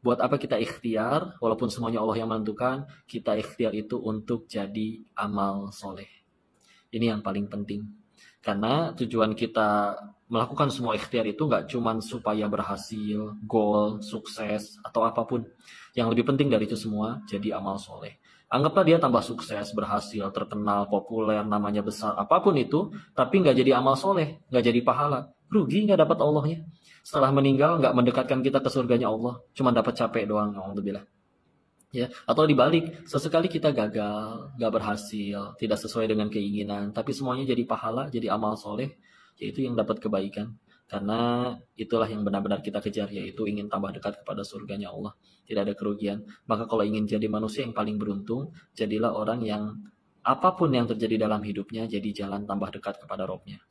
buat apa kita ikhtiar walaupun semuanya Allah yang menentukan kita ikhtiar itu untuk jadi amal soleh ini yang paling penting karena tujuan kita melakukan semua ikhtiar itu nggak cuman supaya berhasil goal sukses atau apapun yang lebih penting dari itu semua jadi amal soleh anggaplah dia tambah sukses berhasil terkenal populer namanya besar apapun itu tapi nggak jadi amal soleh nggak jadi pahala rugi nggak dapat Allahnya setelah meninggal nggak mendekatkan kita ke surganya Allah cuma dapat capek doang alhamdulillah ya atau dibalik sesekali kita gagal nggak berhasil tidak sesuai dengan keinginan tapi semuanya jadi pahala jadi amal soleh yaitu yang dapat kebaikan karena itulah yang benar-benar kita kejar yaitu ingin tambah dekat kepada surganya Allah tidak ada kerugian maka kalau ingin jadi manusia yang paling beruntung jadilah orang yang apapun yang terjadi dalam hidupnya jadi jalan tambah dekat kepada Robnya